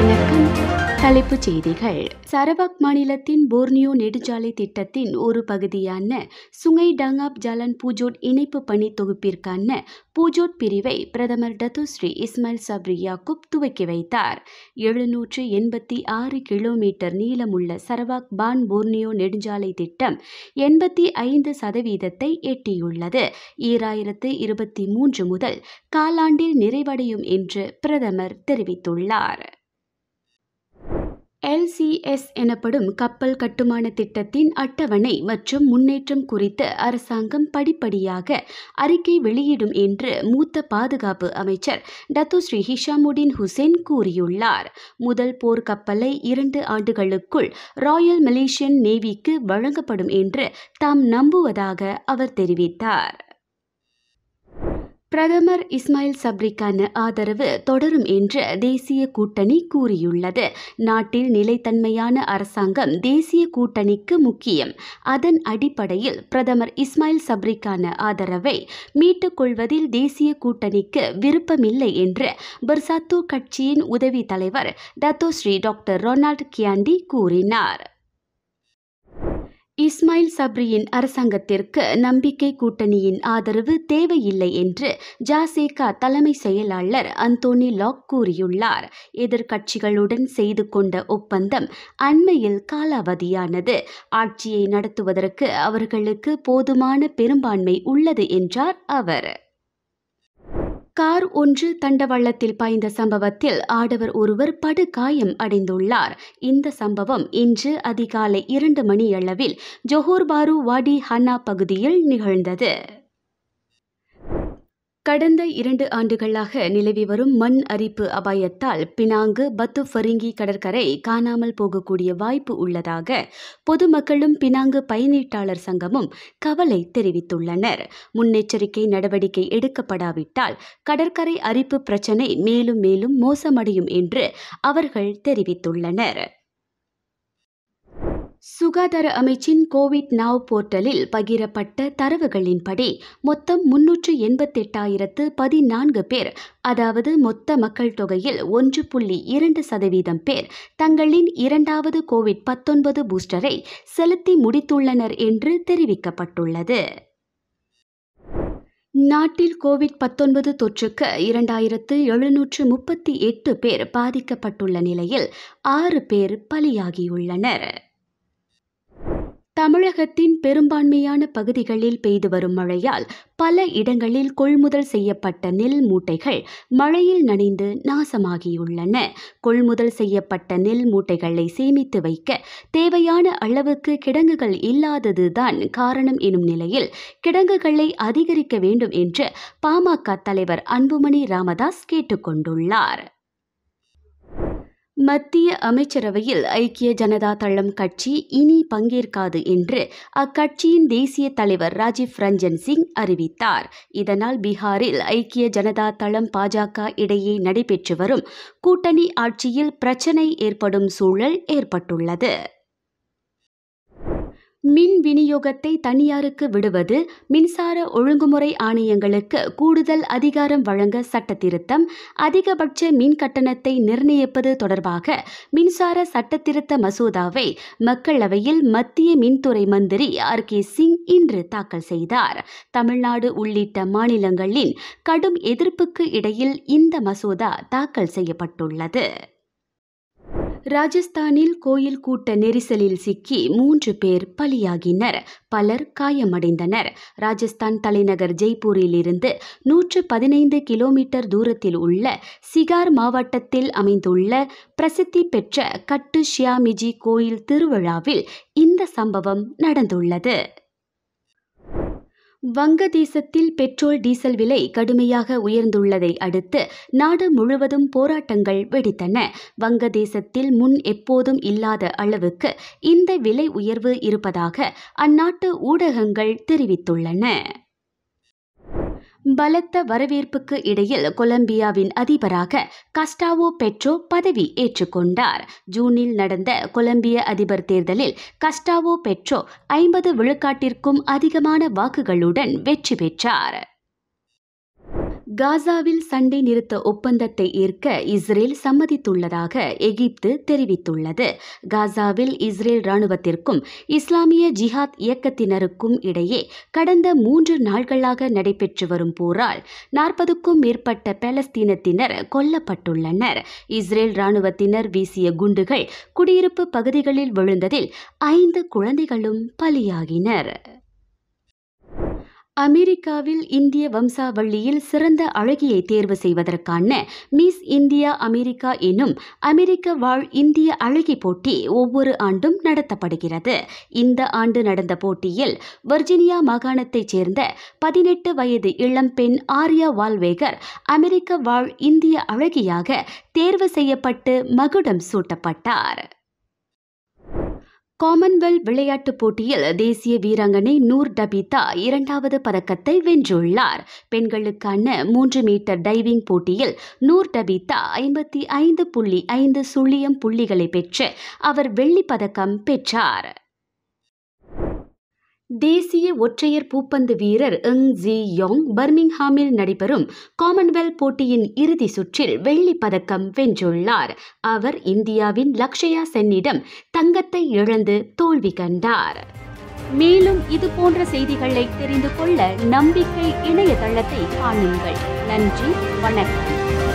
வணக்கம் தலைப்புச் செய்திகள் சரவாக் மாநிலத்தின் போர்னியோ நெடுஞ்சாலை திட்டத்தின் ஒரு பகுதியான சுங்கை டங்காப் ஜாலன் பூஜோட் இணைப்பு பணி தொகுப்பிற்கான பூஜோட் பிரிவை பிரதமர் டத்துஸ்ரீ இஸ்மல் சப்ரி யாக்குப் துவக்கி வைத்தார் எழுநூற்று எண்பத்தி ஆறு கிலோமீட்டர் நீளமுள்ள சரவாக் பான் போர்னியோ நெடுஞ்சாலை திட்டம் எண்பத்தி ஐந்து சதவீதத்தை எட்டியுள்ளது ஈராயிரத்து இருபத்தி மூன்று முதல் காலாண்டில் நிறைவடையும் என்று பிரதமர் தெரிவித்துள்ளார் ஐசிஎஸ் எனப்படும் கப்பல் கட்டுமான திட்டத்தின் அட்டவணை மற்றும் முன்னேற்றம் குறித்து அரசாங்கம் படிப்படியாக அறிக்கை வெளியிடும் என்று மூத்த பாதுகாப்பு அமைச்சர் டத்துஸ்ரீ ஹிஷாமுடின் ஹுசேன் கூறியுள்ளார் முதல் போர் கப்பலை இரண்டு ஆண்டுகளுக்குள் ராயல் மலேசியன் நேவிக்கு வழங்கப்படும் என்று தாம் நம்புவதாக அவர் தெரிவித்தார் பிரதமர் இஸ்மாயில் சப்ரிக்கான ஆதரவு தொடரும் என்று தேசிய கூட்டணி கூறியுள்ளது நாட்டில் நிலைத்தன்மையான அரசாங்கம் தேசிய கூட்டணிக்கு முக்கியம் அதன் அடிப்படையில் பிரதமர் இஸ்மாயில் சப்ரிக்கான ஆதரவை மீட்டுக் கொள்வதில் தேசிய கூட்டணிக்கு விருப்பமில்லை என்று பர்சாத்து கட்சியின் உதவி தலைவர் தத்தோஸ்ரீ டாக்டர் ரொனால்ட் கியாண்டி கூறினார் இஸ்மாயில் சப்ரியின் அரசாங்கத்திற்கு நம்பிக்கை கூட்டணியின் ஆதரவு தேவையில்லை என்று ஜாசேகா தலைமை செயலாளர் அந்தோனி லாக் கூறியுள்ளார் எதிர்க்கட்சிகளுடன் செய்து கொண்ட ஒப்பந்தம் அண்மையில் காலாவதியானது ஆட்சியை நடத்துவதற்கு அவர்களுக்கு போதுமான பெரும்பான்மை உள்ளது என்றார் அவர் கார் ஒன்று தண்டவாளத்தில் பாய்ந்த சம்பவத்தில் ஆடவர் ஒருவர் படுகாயம் அடைந்துள்ளார் இந்த சம்பவம் இன்று அதிகாலை இரண்டு மணியளவில் ஜொஹோர்பாரு வாடி ஹன்னா பகுதியில் நிகழ்ந்தது கடந்த இரண்டு ஆண்டுகளாக நிலவி வரும் மண் அரிப்பு அபாயத்தால் பினாங்கு பத்து ஃபரிங்கி கடற்கரை காணாமல் போகக்கூடிய வாய்ப்பு உள்ளதாக பொதுமக்களும் பினாங்கு பயனீட்டாளர் சங்கமும் கவலை தெரிவித்துள்ளனர் முன்னெச்சரிக்கை நடவடிக்கை எடுக்கப்படாவிட்டால் கடற்கரை அரிப்பு பிரச்சினை மேலும் மேலும் மோசமடையும் என்று அவர்கள் தெரிவித்துள்ளனர் சுகாதார அமைச்சின் கோவிட் நாவ் போர்ட்டலில் பகிரப்பட்ட தரவுகளின்படி மொத்தம் முன்னூற்று எண்பத்தெட்டாயிரத்து பதினான்கு பேர் அதாவது மொத்த மக்கள் தொகையில் ஒன்று புள்ளி இரண்டு சதவீதம் பேர் தங்களின் இரண்டாவது கோவிட் பத்தொன்பது பூஸ்டரை செலுத்தி முடித்துள்ளனர் என்று தெரிவிக்கப்பட்டுள்ளது நாட்டில் கோவிட் பத்தொன்பது தொற்றுக்கு இரண்டாயிரத்து எழுநூற்று முப்பத்தி எட்டு பேர் பாதிக்கப்பட்டுள்ள நிலையில் ஆறு பேர் பலியாகியுள்ளனர் தமிழகத்தின் பெரும்பான்மையான பகுதிகளில் பெய்து வரும் மழையால் பல இடங்களில் கொள்முதல் செய்யப்பட்ட நெல் மூட்டைகள் மழையில் நனைந்து நாசமாகியுள்ளன கொள்முதல் செய்யப்பட்ட நெல் மூட்டைகளை சேமித்து வைக்க தேவையான அளவுக்கு கிடங்குகள் இல்லாததுதான் காரணம் எனும் நிலையில் கிடங்குகளை அதிகரிக்க வேண்டும் என்று பாமக தலைவர் அன்புமணி ராமதாஸ் கேட்டுக்கொண்டுள்ளார் மத்திய அமைச்சரவையில் ஐக்கிய ஜனதா தளம் கட்சி இனி பங்கேற்காது என்று அக்கட்சியின் தேசிய தலைவர் ராஜீவ் ரஞ்சன் சிங் அறிவித்தார் இதனால் பீகாரில் ஐக்கிய ஜனதா தளம் பாஜக இடையே நடைபெற்று வரும் கூட்டணி ஆட்சியில் பிரச்சனை ஏற்படும் சூழல் ஏற்பட்டுள்ளது மின் விநியோகத்தை தனியாருக்கு விடுவது மின்சார ஒழுங்குமுறை ஆணையங்களுக்கு கூடுதல் அதிகாரம் வழங்க சட்டத்திருத்தம் அதிகபட்ச மின் கட்டணத்தை நிர்ணயிப்பது தொடர்பாக மின்சார சட்டத்திருத்த மசோதாவை மக்களவையில் மத்திய மின்துறை மந்திரி ஆர் கே சிங் இன்று தாக்கல் செய்தார் தமிழ்நாடு உள்ளிட்ட மாநிலங்களின் கடும் எதிர்ப்புக்கு இடையில் இந்த மசோதா தாக்கல் செய்யப்பட்டுள்ளது ராஜஸ்தானில் கோயில் கூட்ட நெரிசலில் சிக்கி மூன்று பேர் பலியாகினர் பலர் காயமடைந்தனர் ராஜஸ்தான் தலைநகர் ஜெய்ப்பூரிலிருந்து நூற்று பதினைந்து கிலோமீட்டர் தூரத்தில் உள்ள சிகார் மாவட்டத்தில் அமைந்துள்ள பிரசித்தி பெற்ற கட்டு ஷியாமிஜி கோயில் திருவிழாவில் இந்த சம்பவம் நடந்துள்ளது வங்கதேசத்தில் பெட்ரோல் டீசல் விலை கடுமையாக உயர்ந்துள்ளதை அடுத்து நாடு முழுவதும் போராட்டங்கள் வெடித்தன வங்கதேசத்தில் முன் எப்போதும் இல்லாத அளவுக்கு இந்த விலை உயர்வு இருப்பதாக அந்நாட்டு ஊடகங்கள் தெரிவித்துள்ளன பலத்த வரவேற்புக்கு இடையில் கொலம்பியாவின் அதிபராக கஸ்டாவோ பெட்ரோ பதவி ஏற்றுக்கொண்டார் ஜூனில் நடந்த கொலம்பிய அதிபர் தேர்தலில் கஸ்டாவோ பெட்ரோ ஐம்பது விழுக்காட்டிற்கும் அதிகமான வாக்குகளுடன் வெற்றி பெற்றார் காசாவில் சண்டை நிறுத்த ஒப்பந்தத்தை ஏற்க இஸ்ரேல் சம்மதித்துள்ளதாக எகிப்து தெரிவித்துள்ளது காசாவில் இஸ்ரேல் ராணுவத்திற்கும் இஸ்லாமிய ஜிஹாத் இயக்கத்தினருக்கும் இடையே கடந்த மூன்று நாட்களாக நடைபெற்று வரும் போரால் நாற்பதுக்கும் மேற்பட்ட பாலஸ்தீனத்தினர் கொல்லப்பட்டுள்ளனர் இஸ்ரேல் ராணுவத்தினர் வீசிய குண்டுகள் குடியிருப்பு பகுதிகளில் விழுந்ததில் ஐந்து குழந்தைகளும் பலியாகினர் அமெரிக்காவில் இந்திய வம்சாவளியில் சிறந்த அழகியை தேர்வு செய்வதற்கான மிஸ் இந்தியா அமெரிக்கா எனும் அமெரிக்க வாழ் இந்திய அழகி போட்டி ஒவ்வொரு ஆண்டும் நடத்தப்படுகிறது இந்த ஆண்டு நடந்த போட்டியில் வர்ஜினியா மாகாணத்தைச் சேர்ந்த பதினெட்டு வயது இளம் பெண் ஆர்யா வால்வேகர் அமெரிக்க வாழ் இந்திய அழகியாக தேர்வு செய்யப்பட்டு மகுடம் சூட்டப்பட்டார் காமன்வெல்த் விளையாட்டுப் போட்டியில் தேசிய வீராங்கனை நூர் டபிதா இரண்டாவது பதக்கத்தை வென்றுள்ளார் பெண்களுக்கான மூன்று மீட்டர் டைவிங் போட்டியில் நூர் டபிதா ஐம்பத்தி ஐந்து புள்ளி ஐந்து சுழியம் புள்ளிகளை பெற்று அவர் வெள்ளி பதக்கம் பெற்றார் தேசிய ஒற்றையர் பூப்பந்து வீரர் எங் ஜி யோங் பர்மிங்ஹாமில் நடைபெறும் காமன்வெல்த் போட்டியின் இறுதி சுற்றில் வெள்ளி பதக்கம் வென்றுள்ளார் அவர் இந்தியாவின் லக்ஷயா சென்னிடம் தங்கத்தை இழந்து தோல்வி கண்டார் மேலும் இது போன்ற செய்திகளை தெரிந்து கொள்ள நம்பிக்கை இணையதளத்தை காணுங்கள் நன்றி வணக்கம்